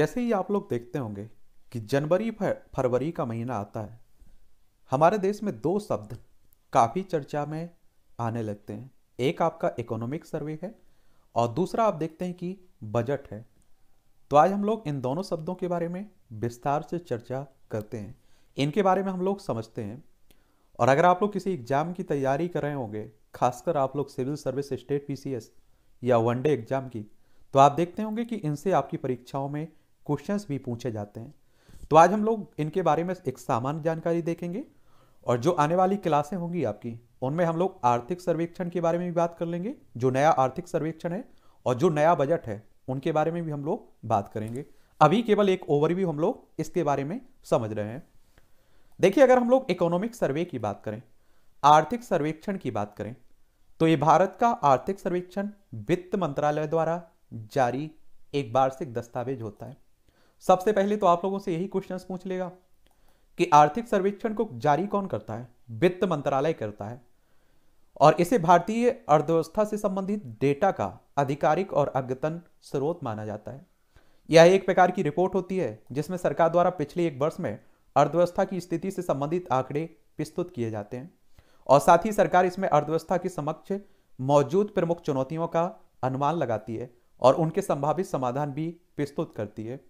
जैसे ही आप लोग देखते होंगे कि जनवरी फरवरी का महीना आता है हमारे देश में दो शब्द काफ़ी चर्चा में आने लगते हैं एक आपका इकोनॉमिक सर्वे है और दूसरा आप देखते हैं कि बजट है तो आज हम लोग इन दोनों शब्दों के बारे में विस्तार से चर्चा करते हैं इनके बारे में हम लोग समझते हैं और अगर आप लोग किसी एग्ज़ाम की तैयारी कर रहे होंगे खासकर आप लोग सिविल सर्विस स्टेट पीसीएस या वनडे एग्ज़ाम की तो आप देखते होंगे कि इनसे आपकी परीक्षाओं में क्वेश्चंस भी पूछे जाते हैं तो आज हम लोग इनके बारे में एक सामान्य जानकारी देखेंगे और जो आने वाली क्लासें होंगी आपकी उनमें हम लोग आर्थिक सर्वेक्षण के बारे में भी बात कर लेंगे जो नया आर्थिक सर्वेक्षण है और जो नया बजट है उनके बारे में भी हम लोग बात करेंगे अभी केवल एक ओवरव्यू हम लोग इसके बारे में समझ रहे हैं देखिए अगर हम लोग इकोनॉमिक सर्वे की बात करें आर्थिक सर्वेक्षण की बात करें तो ये भारत का आर्थिक सर्वेक्षण वित्त मंत्रालय द्वारा जारी एक वार्षिक दस्तावेज होता है सबसे पहले तो आप लोगों से यही क्वेश्चन पूछ लेगा कि आर्थिक सर्वेक्षण को जारी कौन करता है वित्त मंत्रालय करता है और इसे भारतीय अर्थव्यवस्था से संबंधित डेटा का आधिकारिक और अद्यतन स्रोत माना जाता है यह एक प्रकार की रिपोर्ट होती है जिसमें सरकार द्वारा पिछले एक वर्ष में अर्थव्यवस्था की स्थिति से संबंधित आंकड़े प्रस्तुत किए जाते हैं और साथ ही सरकार इसमें अर्थव्यवस्था के समक्ष मौजूद प्रमुख चुनौतियों का अनुमान लगाती है और उनके संभावित समाधान भी प्रस्तुत करती है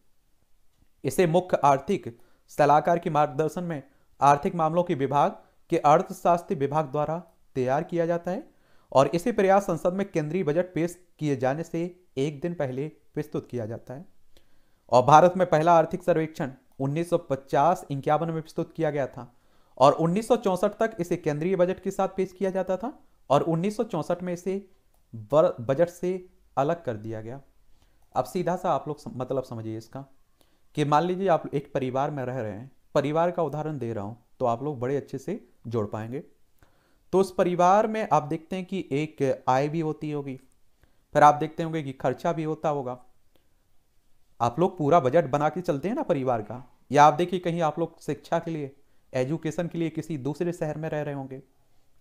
इसे मुख्य आर्थिक सलाहकार के मार्गदर्शन में आर्थिक मामलों के विभाग के अर्थशास्त्री विभाग द्वारा तैयार किया जाता है और इसी प्रयास संसद में केंद्रीय बजट पेश किए जाने से एक दिन पहले प्रस्तुत किया जाता है और भारत में पहला आर्थिक सर्वेक्षण 1950 इक्यावन में प्रस्तुत किया गया था और 1964 तक इसे केंद्रीय बजट के साथ पेश किया जाता था और 1964 में इसे बजट से अलग कर दिया गया अब सीधा सा आप लोग मतलब समझिए इसका कि मान लीजिए आप एक परिवार में रह रहे हैं परिवार का उदाहरण दे रहा हूं तो आप लोग बड़े अच्छे से जोड़ पाएंगे तो उस परिवार में आप देखते हैं कि एक आय भी होती होगी फिर आप देखते होंगे कि खर्चा भी होता होगा आप लोग पूरा बजट बना के चलते हैं ना परिवार का या आप देखिए कहीं आप लोग शिक्षा के लिए एजुकेशन के लिए किसी दूसरे शहर में रह रहे होंगे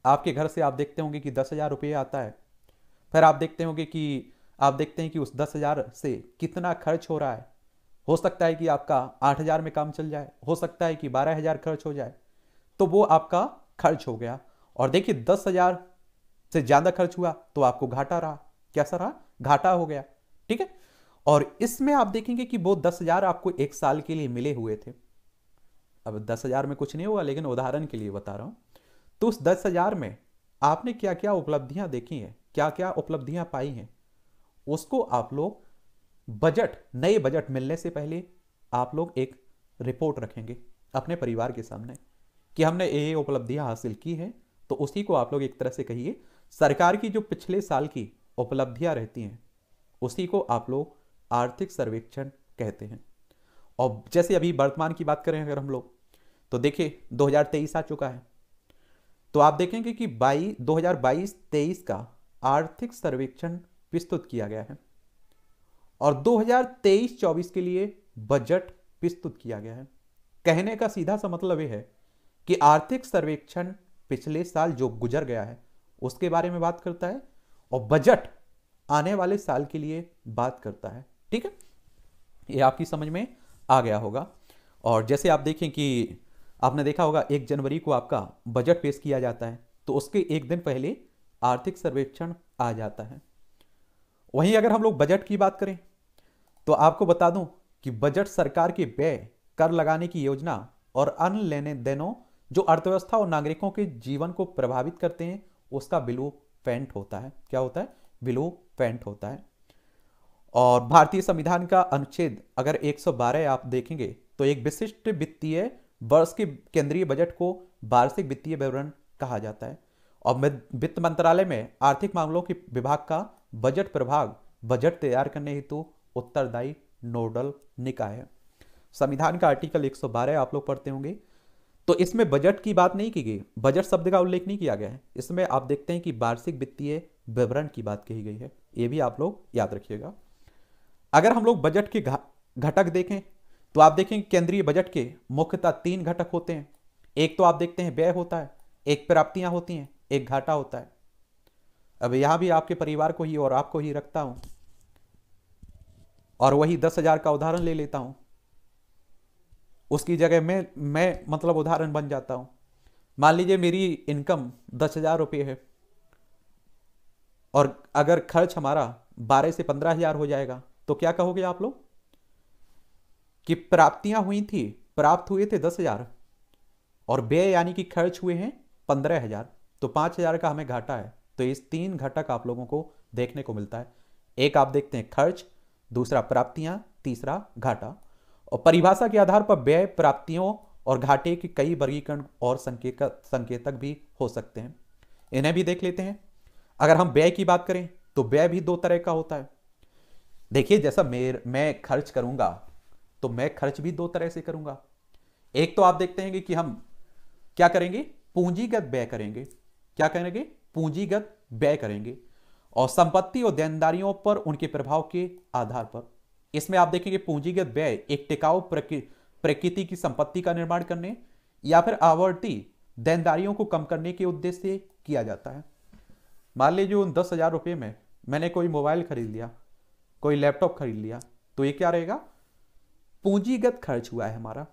आपके घर से आप देखते होंगे कि दस हज़ार रुपये आता है फिर आप देखते होंगे कि आप देखते हैं कि उस दस हज़ार से कितना खर्च हो रहा है हो सकता है कि आपका आठ हजार में काम चल जाए हो सकता है कि बारह हजार खर्च हो जाए तो वो आपका खर्च हो गया और देखिए दस हजार से ज्यादा खर्च हुआ तो आपको घाटा रहा कैसा रहा घाटा हो गया ठीक है और इसमें आप देखेंगे कि वो दस हजार आपको एक साल के लिए मिले हुए थे अब दस हजार में कुछ नहीं हुआ लेकिन उदाहरण के लिए बता रहा हूं तो उस दस हजार में आपने क्या क्या उपलब्धियां देखी हैं क्या क्या उपलब्धियां पाई हैं उसको आप लोग बजट नए बजट मिलने से पहले आप लोग एक रिपोर्ट रखेंगे अपने परिवार के सामने कि हमने ये उपलब्धियां हासिल की है तो उसी को आप लोग एक तरह से कहिए सरकार की जो पिछले साल की उपलब्धियां रहती हैं उसी को आप लोग आर्थिक सर्वेक्षण कहते हैं और जैसे अभी वर्तमान की बात करें अगर हम लोग तो देखिए 2023 आ चुका है तो आप देखेंगे कि बाई 2022-23 का आर्थिक सर्वेक्षण प्रस्तुत किया गया है और 2023-24 के लिए बजट प्रस्तुत किया गया है कहने का सीधा सा मतलब यह है कि आर्थिक सर्वेक्षण पिछले साल जो गुजर गया है उसके बारे में बात करता है और बजट आने वाले साल के लिए बात करता है ठीक है ये आपकी समझ में आ गया होगा और जैसे आप देखें कि आपने देखा होगा एक जनवरी को आपका बजट पेश किया जाता है तो उसके एक दिन पहले आर्थिक सर्वेक्षण आ जाता है वहीं अगर हम लोग बजट की बात करें तो आपको बता दूं कि बजट सरकार के व्यय कर लगाने की योजना और अन्य लेने देनों जो अर्थव्यवस्था और नागरिकों के जीवन को प्रभावित करते हैं उसका बिलो फेंट होता है क्या होता है बिलो फेंट होता है और भारतीय संविधान का अनुच्छेद अगर 112 आप देखेंगे तो एक विशिष्ट वित्तीय वर्ष के केंद्रीय बजट को वार्षिक वित्तीय विवरण कहा जाता है और वित्त मंत्रालय में आर्थिक मामलों के विभाग का बजट प्रभाग बजट तैयार करने हेतु तो उत्तरदायी नोडल निकाय संविधान का आर्टिकल 112 आप लोग पढ़ते होंगे तो इसमें बजट की बात नहीं की गई बजट शब्द का उल्लेख नहीं किया गया है इसमें आप देखते हैं कि वार्षिक वित्तीय विवरण की बात कही गई है ये भी आप लोग याद रखिएगा अगर हम लोग बजट के घटक देखें तो आप देखें केंद्रीय बजट के मुख्यतः तीन घटक होते हैं एक तो आप देखते हैं व्यय होता है एक प्राप्तियां होती हैं एक घाटा होता है अब यहां भी आपके परिवार को ही और आपको ही रखता हूं और वही दस हजार का उदाहरण ले लेता हूं उसकी जगह मैं मैं मतलब उदाहरण बन जाता हूं मान लीजिए मेरी इनकम दस हजार रुपये है और अगर खर्च हमारा बारह से पंद्रह हजार हो जाएगा तो क्या कहोगे आप लोग कि प्राप्तियां हुई थी प्राप्त हुए थे दस हजार और व्यय यानी कि खर्च हुए हैं पंद्रह हजार तो पांच हजार का हमें घाटा है तो इस तीन घटक आप लोगों को देखने को मिलता है एक आप देखते हैं खर्च दूसरा प्राप्तियां तीसरा घाटा और परिभाषा के आधार पर व्यय प्राप्तियों और घाटे के कई वर्गीकरण और संकेत संकेतक भी हो सकते हैं इन्हें भी देख लेते हैं अगर हम व्यय की बात करें तो व्यय भी दो तरह का होता है देखिए जैसा मेर मैं खर्च करूंगा तो मैं खर्च भी दो तरह से करूंगा एक तो आप देखते हैं कि हम क्या करेंगे पूंजीगत व्यय करेंगे क्या करेंगे पूंजीगत व्यय करेंगे और संपत्ति और देनदारियों पर उनके प्रभाव के आधार पर इसमें आप देखेंगे पूंजीगत व्यय एक टिकाऊ प्रकृति की संपत्ति का निर्माण करने या फिर आवर्ती देनदारियों को कम करने के उद्देश्य से किया जाता है मान लीजिए उन दस हजार रुपये में मैंने कोई मोबाइल खरीद लिया कोई लैपटॉप खरीद लिया तो ये क्या रहेगा पूंजीगत खर्च हुआ है हमारा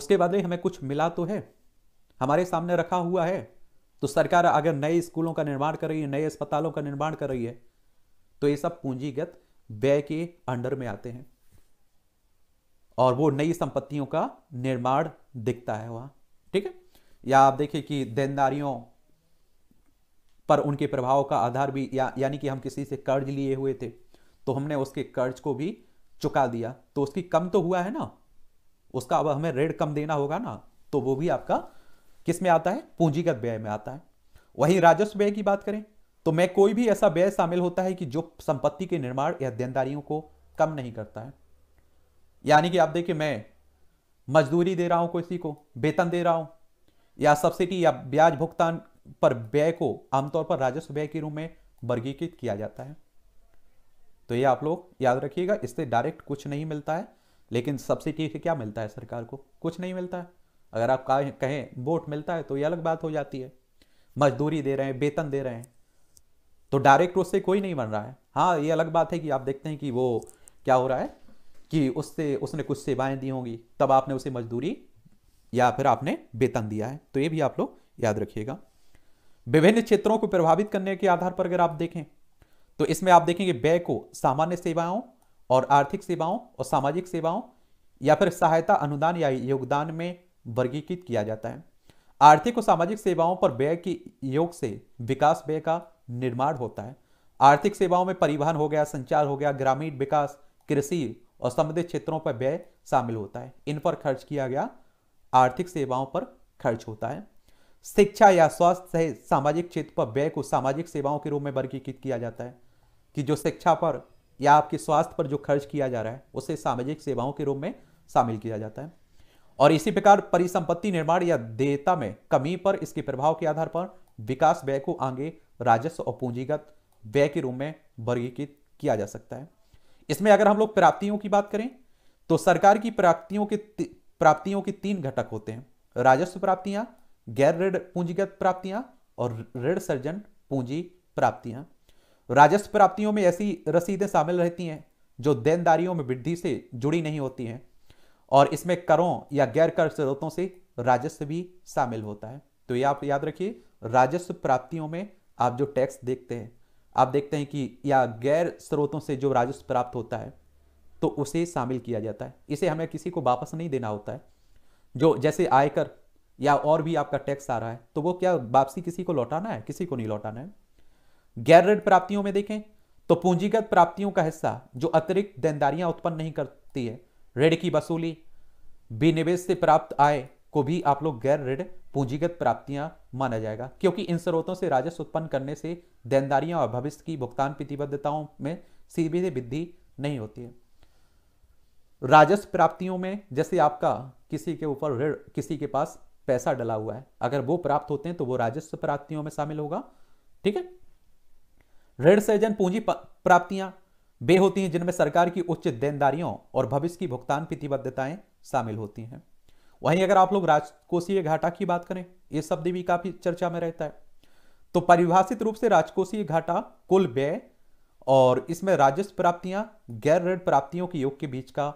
उसके बाद हमें कुछ मिला तो है हमारे सामने रखा हुआ है तो सरकार अगर नए स्कूलों का निर्माण कर रही है नए अस्पतालों का निर्माण कर रही है तो ये सब पूंजीगत व्यय के अंडर में आते हैं और वो नई संपत्तियों का निर्माण दिखता है वहां ठीक है या आप देखिए कि देनदारियों पर उनके प्रभाव का आधार भी या यानी कि हम किसी से कर्ज लिए हुए थे तो हमने उसके कर्ज को भी चुका दिया तो उसकी कम तो हुआ है ना उसका अब हमें ऋण कम देना होगा ना तो वो भी आपका किस में आता है पूंजीगत व्यय में आता है वहीं राजस्व व्यय की बात करें तो मैं कोई भी ऐसा व्यय शामिल होता है कि जो संपत्ति के निर्माण या देनदारियों को कम नहीं करता है यानी कि आप देखिए मैं मजदूरी दे रहा हूं किसी को वेतन दे रहा हूं या सब्सिडी या ब्याज भुगतान पर व्यय को आमतौर पर राजस्व व्यय के रूप में वर्गीकृत किया जाता है तो ये आप लोग याद रखिएगा इससे डायरेक्ट कुछ नहीं मिलता है लेकिन सब्सिडी से क्या मिलता है सरकार को कुछ नहीं मिलता है अगर आप कहें वोट मिलता है तो ये अलग बात हो जाती है मजदूरी दे रहे हैं वेतन दे रहे हैं तो डायरेक्ट उससे कोई नहीं बन रहा है हाँ ये अलग बात है कि आप देखते हैं कि वो क्या हो रहा है कि उससे उसने कुछ सेवाएं दी होंगी तब आपने उसे मजदूरी या फिर आपने वेतन दिया है तो ये भी आप लोग याद रखिएगा विभिन्न क्षेत्रों को प्रभावित करने के आधार पर अगर आप देखें तो इसमें आप देखेंगे व्यय को सामान्य सेवाओं और आर्थिक सेवाओं और सामाजिक सेवाओं या फिर सहायता अनुदान या योगदान में वर्गीकृत किया जाता है आर्थिक और सामाजिक सेवाओं पर व्यय के योग से विकास व्यय का निर्माण होता है आर्थिक सेवाओं में परिवहन हो गया संचार हो गया ग्रामीण विकास कृषि और संबंधित क्षेत्रों पर व्यय शामिल होता है इन पर खर्च किया गया आर्थिक सेवाओं पर खर्च होता है शिक्षा या स्वास्थ्य सहित सामाजिक क्षेत्र पर व्यय को सामाजिक सेवाओं के रूप में वर्गीकृत किया जाता है कि जो शिक्षा पर या आपके स्वास्थ्य पर जो खर्च किया जा रहा है उसे सामाजिक सेवाओं के रूप में शामिल किया जाता है और इसी प्रकार परिसंपत्ति निर्माण या देयता में कमी पर इसके प्रभाव के आधार पर विकास व्यय को आगे राजस्व और पूंजीगत व्यय के रूप में वर्गीकृत किया जा सकता है इसमें अगर हम लोग प्राप्तियों की बात करें तो सरकार की प्राप्तियों के प्राप्तियों के तीन घटक होते हैं राजस्व प्राप्तियां गैर ऋण पूंजीगत प्राप्तियां और ऋण सर्जन पूंजी प्राप्तियां राजस्व प्राप्तियों में ऐसी रसीदें शामिल रहती हैं जो देनदारियों में वृद्धि से जुड़ी नहीं होती हैं और इसमें करों या गैर कर स्रोतों से राजस्व भी शामिल होता है तो ये आप याद रखिए राजस्व प्राप्तियों में आप जो टैक्स देखते हैं आप देखते हैं कि या गैर स्रोतों से जो राजस्व प्राप्त होता है तो उसे शामिल किया जाता है इसे हमें किसी को वापस नहीं देना होता है जो जैसे आयकर या और भी आपका टैक्स आ रहा है तो वो क्या वापसी किसी को लौटाना है किसी को नहीं लौटाना है गैर ऋण प्राप्तियों में देखें तो पूंजीगत प्राप्तियों का हिस्सा जो अतिरिक्त देनदारियां उत्पन्न नहीं करती है ऋण की वसूली विनिवेश से प्राप्त आय को भी आप लोग गैर ऋण पूंजीगत प्राप्तियां माना जाएगा क्योंकि इन स्रोतों से राजस्व उत्पन्न करने से देनदारियां और भविष्य की भुगतान प्रतिबद्धताओं में सीधी वृद्धि नहीं होती है राजस्व प्राप्तियों में जैसे आपका किसी के ऊपर ऋण किसी के पास पैसा डला हुआ है अगर वो प्राप्त होते हैं तो वो राजस्व प्राप्तियों में शामिल होगा ठीक है ऋण सृजन पूंजी प्राप्तियां वे होती हैं जिनमें सरकार की उच्च देनदारियों और भविष्य की भुगतान प्रतिबद्धताएं शामिल होती हैं वहीं अगर आप लोग राजकोषीय घाटा की बात करें ये शब्द भी काफी चर्चा में रहता है तो परिभाषित रूप से राजकोषीय घाटा कुल व्यय और इसमें राजस्व प्राप्तियां गैर ऋण प्राप्तियों के योग के बीच का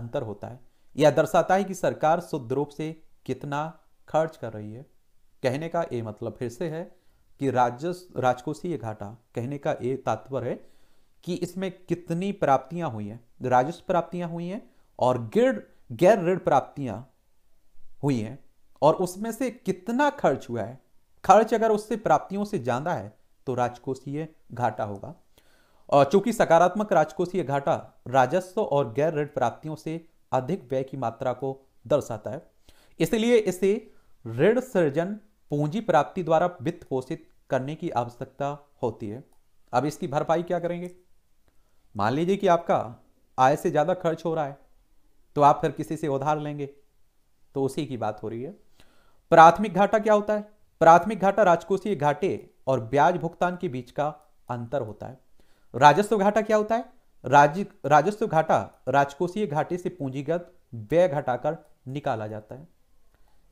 अंतर होता है यह दर्शाता है कि सरकार शुद्ध रूप से कितना खर्च कर रही है कहने का ये मतलब फिर से है कि राजस्व राजकोषीय घाटा कहने का ये तात्पर्य है कि इसमें कितनी प्राप्तियां हुई हैं राजस्व प्राप्तियां हुई हैं और गिर गैर ऋण प्राप्तियां हुई हैं और उसमें से कितना खर्च हुआ है खर्च अगर उससे प्राप्तियों से ज्यादा है तो राजकोषीय घाटा होगा और चूंकि सकारात्मक राजकोषीय घाटा राजस्व और गैर ऋण प्राप्तियों से अधिक व्यय की मात्रा को दर्शाता है इसलिए इसे ऋण सृजन पूंजी प्राप्ति द्वारा वित्त पोषित करने की आवश्यकता होती है अब इसकी भरपाई क्या करेंगे मान लीजिए कि आपका आय से ज़्यादा खर्च हो रहा है तो आप फिर किसी से उधार लेंगे तो उसी की बात हो रही है प्राथमिक घाटा क्या होता है प्राथमिक घाटा राजकोषीय घाटे और ब्याज भुगतान के बीच का अंतर होता है राजस्व घाटा क्या होता है राज्य राजस्व घाटा राजकोषीय घाटे से पूंजीगत व्यय घटाकर निकाला जाता है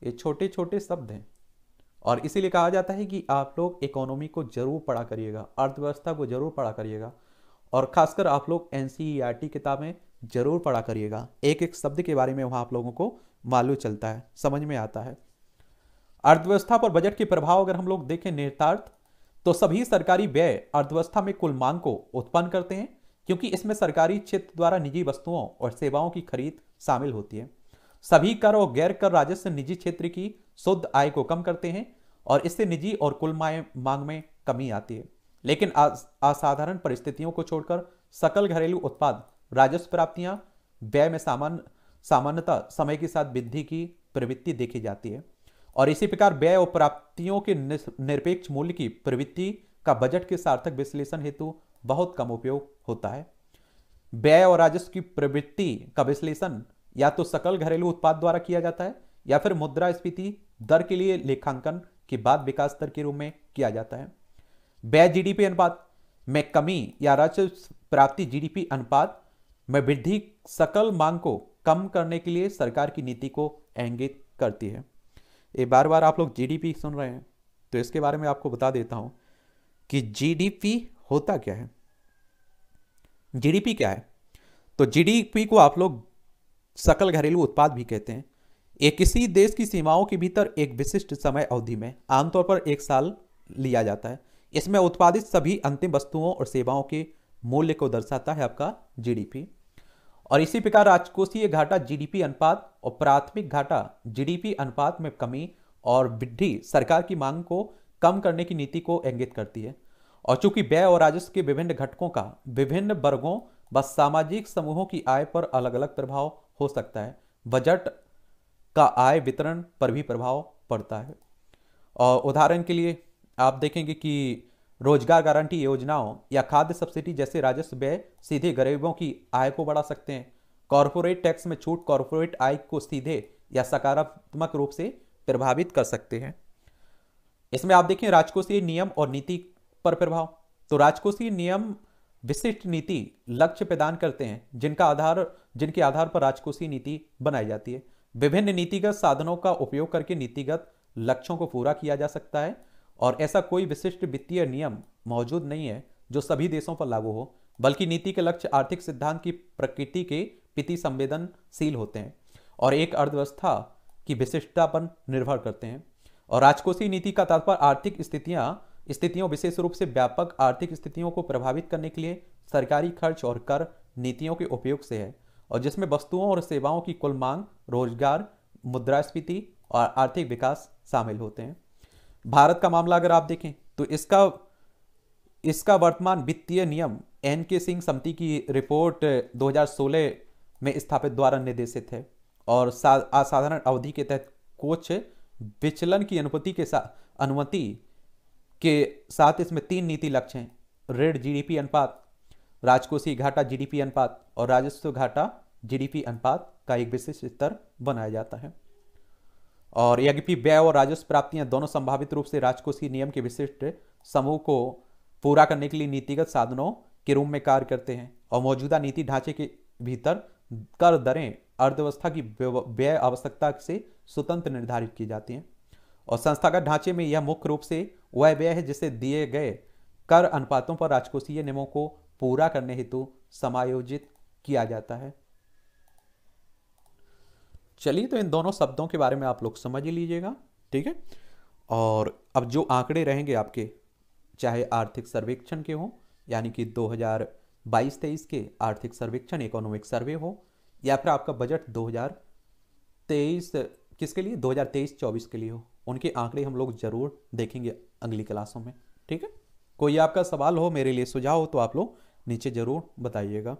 ये छोटे छोटे शब्द हैं और इसीलिए कहा जाता है कि आप लोग इकोनॉमी को जरूर पढ़ा करिएगा अर्थव्यवस्था को जरूर पढ़ा करिएगा और खासकर आप लोग एन e किताबें जरूर पढ़ा करिएगा एक एक शब्द के बारे में वहाँ आप लोगों को मालूम चलता है समझ में आता है अर्थव्यवस्था पर बजट के प्रभाव अगर हम लोग देखें निर्तार्थ तो सभी सरकारी व्यय अर्थव्यवस्था में कुल मांग को उत्पन्न करते हैं क्योंकि इसमें सरकारी क्षेत्र द्वारा निजी वस्तुओं और सेवाओं की खरीद शामिल होती है सभी कर और गैर कर राजस्व निजी क्षेत्र की शुद्ध आय को कम करते हैं और इससे निजी और कुल मांग में कमी आती है लेकिन असाधारण परिस्थितियों को छोड़कर सकल घरेलू उत्पाद राजस्व प्राप्तियां व्यय में सामान्य सामान्यता समय के साथ वृद्धि की प्रवृत्ति देखी जाती है और इसी प्रकार व्यय और प्राप्तियों के निरपेक्ष मूल्य की प्रवृत्ति का बजट के सार्थक विश्लेषण हेतु बहुत कम उपयोग होता है व्यय और राजस्व की प्रवृत्ति का विश्लेषण या तो सकल घरेलू उत्पाद द्वारा किया जाता है या फिर मुद्रास्फीति दर के लिए लेखांकन के बाद विकास दर के रूप में किया जाता है व्यय जीडीपी अनुपात में कमी या राजस्व प्राप्ति जीडीपी अनुपात में वृद्धि सकल मांग को कम करने के लिए सरकार की नीति को इंगित करती है ये बार बार आप लोग जीडीपी सुन रहे हैं तो इसके बारे में आपको बता देता हूं कि जीडीपी होता क्या है जीडीपी क्या है तो जीडीपी को आप लोग सकल घरेलू उत्पाद भी कहते हैं ये किसी देश की सीमाओं के भीतर एक विशिष्ट समय अवधि में आमतौर पर एक साल लिया जाता है इसमें उत्पादित सभी अंतिम वस्तुओं और सेवाओं के मूल्य को दर्शाता है आपका जीडीपी और इसी प्रकार राजकोषीय घाटा जीडीपी अनुपात और प्राथमिक घाटा जीडीपी अनुपात में कमी और वृद्धि सरकार की मांग को कम करने की नीति को इंगित करती है और चूंकि व्यय और राजस्व के विभिन्न घटकों का विभिन्न वर्गों व सामाजिक समूहों की आय पर अलग अलग प्रभाव हो सकता है बजट का आय वितरण पर भी प्रभाव पड़ता है और उदाहरण के लिए आप देखेंगे कि रोजगार गारंटी योजनाओं या खाद्य सब्सिडी जैसे राजस्व व्यय सीधे गरीबों की आय को बढ़ा सकते हैं कॉरपोरेट टैक्स में छूट कॉरपोरेट आय को सीधे या सकारात्मक रूप से प्रभावित कर सकते हैं इसमें आप देखें राजकोषीय नियम और नीति पर प्रभाव तो राजकोषीय नियम विशिष्ट नीति लक्ष्य प्रदान करते हैं जिनका आधार जिनके आधार पर राजकोषीय नीति बनाई जाती है विभिन्न नीतिगत साधनों का उपयोग करके नीतिगत लक्ष्यों को पूरा किया जा सकता है और ऐसा कोई विशिष्ट वित्तीय नियम मौजूद नहीं है जो सभी देशों पर लागू हो बल्कि नीति के लक्ष्य आर्थिक सिद्धांत की प्रकृति के प्रति संवेदनशील होते हैं और एक अर्थव्यवस्था की विशिष्टता पर निर्भर करते हैं और राजकोषीय नीति का तात्पर्य आर्थिक स्थितियां स्थितियों विशेष रूप से व्यापक आर्थिक स्थितियों को प्रभावित करने के लिए सरकारी खर्च और कर नीतियों के उपयोग से है और जिसमें वस्तुओं और सेवाओं की कुल मांग रोजगार मुद्रास्फीति और आर्थिक विकास शामिल होते हैं भारत का मामला अगर आप देखें तो इसका इसका वर्तमान वित्तीय नियम एन के सिंह समिति की रिपोर्ट 2016 में स्थापित द्वारा निर्देशित है और असाधारण अवधि के तहत कोच विचलन की अनुमति के साथ अनुमति के साथ इसमें तीन नीति लक्ष्य हैं रेड जीडीपी अनुपात राजकोषीय घाटा जीडीपी अनुपात और राजस्व घाटा जीडीपी अनुपात का एक विशिष्ट स्तर बनाया जाता है और यद्यपि व्यय और राजस्व प्राप्तियां दोनों संभावित रूप से राजकोषीय नियम के विशिष्ट समूह को पूरा करने के लिए नीतिगत साधनों के रूप में कार्य करते हैं और मौजूदा नीति ढांचे के भीतर कर दरें अर्थव्यवस्था की व्यय आवश्यकता से स्वतंत्र निर्धारित की जाती हैं और संस्थागत ढांचे में यह मुख्य रूप से वह व्यय है जिसे दिए गए कर अनुपातों पर राजकोषीय नियमों को पूरा करने हेतु समायोजित किया जाता है चलिए तो इन दोनों शब्दों के बारे में आप लोग समझ लीजिएगा ठीक है और अब जो आंकड़े रहेंगे आपके चाहे आर्थिक सर्वेक्षण के हों यानी कि 2022 तेईस के आर्थिक सर्वेक्षण इकोनॉमिक सर्वे हो या फिर आपका बजट 2023 किसके लिए 2023-24 के लिए हो उनके आंकड़े हम लोग जरूर देखेंगे अगली क्लासों में ठीक है कोई आपका सवाल हो मेरे लिए सुझाव हो तो आप लोग नीचे ज़रूर बताइएगा